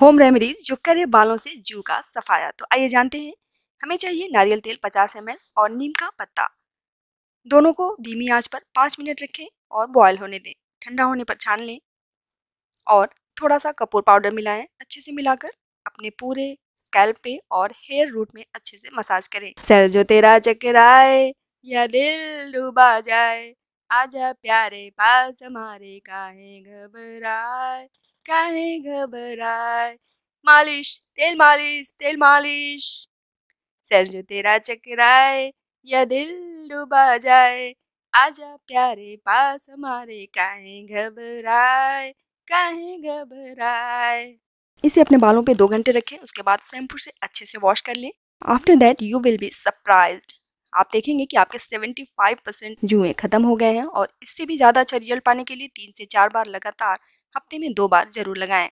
home remedies जो करे बालों से जू का सफाया तो आइए जानते हैं हमें चाहिए नारियल तेल 50 एम और नीम का पत्ता दोनों को धीमी आंच पर पाँच मिनट रखें और बॉयल होने दें ठंडा होने पर छान लें और थोड़ा सा कपूर पाउडर मिलाएं अच्छे से मिलाकर अपने पूरे स्कैल्प पे और हेयर रूट में अच्छे से मसाज करें सर जो तेरा चकराए या दिल डूबा जाए आजा प्यारे पास हमारे काहे घबराए काहे घबराए मालिश तेल मालिश तेल मालिश सर जो तेरा चकराए या दिल डूबा जाए आजा प्यारे पास हमारे काहे घबराए काहे घबराए इसे अपने बालों पे दो घंटे रखें उसके बाद शैम्पू से अच्छे से वॉश कर लें after that you will be surprise आप देखेंगे कि आपके 75 परसेंट जुएँ खत्म हो गए हैं और इससे भी ज़्यादा अच्छा रिजल्ट पाने के लिए तीन से चार बार लगातार हफ्ते में दो बार जरूर लगाएं